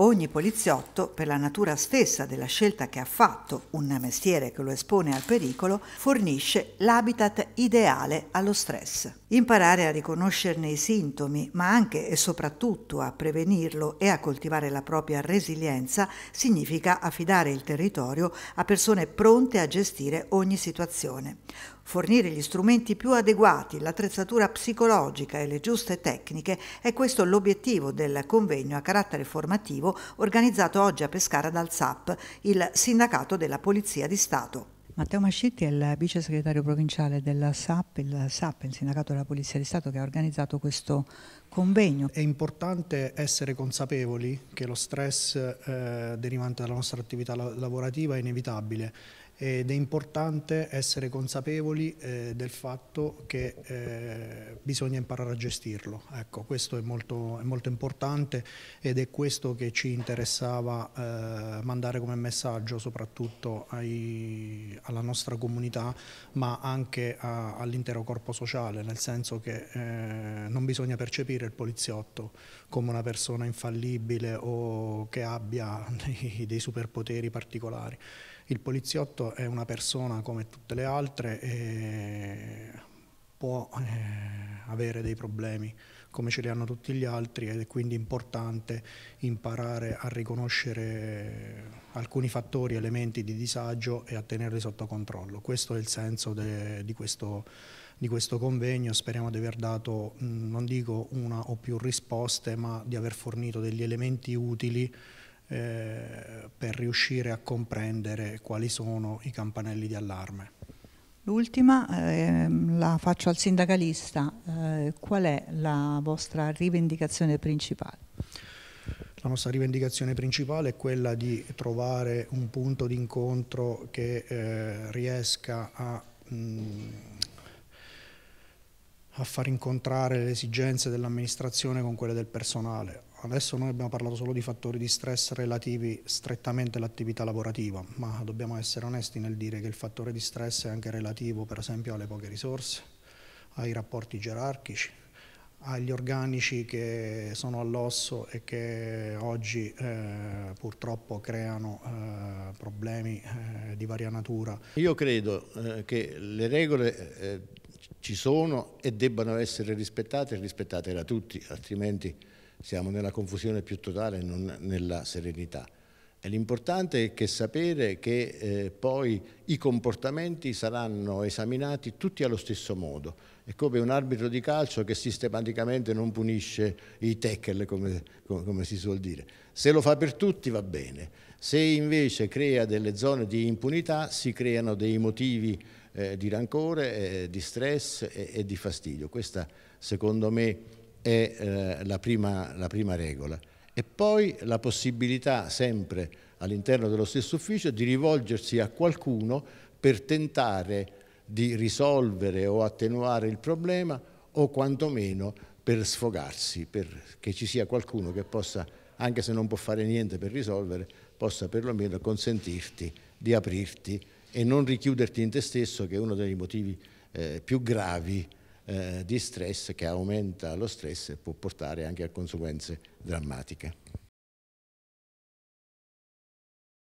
Ogni poliziotto, per la natura stessa della scelta che ha fatto, un mestiere che lo espone al pericolo, fornisce l'habitat ideale allo stress. Imparare a riconoscerne i sintomi, ma anche e soprattutto a prevenirlo e a coltivare la propria resilienza, significa affidare il territorio a persone pronte a gestire ogni situazione. Fornire gli strumenti più adeguati, l'attrezzatura psicologica e le giuste tecniche è questo l'obiettivo del convegno a carattere formativo organizzato oggi a Pescara dal SAP, il sindacato della Polizia di Stato. Matteo Mascitti è il vice segretario provinciale della SAP, il SAP, il sindacato della Polizia di Stato, che ha organizzato questo convegno. È importante essere consapevoli che lo stress eh, derivante dalla nostra attività lavorativa è inevitabile ed è importante essere consapevoli eh, del fatto che eh, bisogna imparare a gestirlo. Ecco, questo è molto, è molto, importante ed è questo che ci interessava eh, mandare come messaggio soprattutto ai, alla nostra comunità ma anche all'intero corpo sociale, nel senso che eh, non bisogna percepire il poliziotto come una persona infallibile o che abbia dei, dei superpoteri particolari. Il poliziotto è una persona come tutte le altre e può eh, avere dei problemi come ce li hanno tutti gli altri ed è quindi importante imparare a riconoscere alcuni fattori, elementi di disagio e a tenerli sotto controllo. Questo è il senso de, di, questo, di, questo, convegno, speriamo di aver dato, non dico una o più risposte, ma di aver fornito degli elementi utili eh, per riuscire a comprendere quali sono i campanelli di allarme. L'ultima eh, la faccio al sindacalista, eh, qual è la vostra rivendicazione principale? La nostra rivendicazione principale è quella di trovare un punto d'incontro che eh, riesca a, mh, mm, a far incontrare le esigenze dell'amministrazione con quelle del personale, Adesso noi abbiamo parlato solo di fattori di stress relativi strettamente all'attività lavorativa, ma dobbiamo essere onesti nel dire che il fattore di stress è anche relativo per esempio alle poche risorse, ai rapporti gerarchici, agli organici che sono all'osso e che oggi eh, purtroppo creano eh, problemi eh, di varia natura. Io credo eh, che le regole eh, ci sono e debbano essere rispettate e rispettate da tutti, altrimenti siamo nella confusione più totale, non nella serenità. L'importante è che sapere che eh, poi i comportamenti saranno esaminati tutti allo stesso modo. È come un arbitro di calcio che sistematicamente non punisce i tackle, come, come si suol dire. Se lo fa per tutti va bene, se invece crea delle zone di impunità si creano dei motivi eh, di rancore, eh, di stress e, e di fastidio. Questa secondo me è eh, la, prima, la prima regola. E poi la possibilità sempre all'interno dello stesso ufficio di rivolgersi a qualcuno per tentare di risolvere o attenuare il problema o quantomeno per sfogarsi, perché ci sia qualcuno che possa, anche se non può fare niente per risolvere, possa perlomeno consentirti di aprirti e non richiuderti in te stesso, che è uno dei motivi eh, più gravi eh, di stress che aumenta lo stress e può portare anche a conseguenze drammatiche.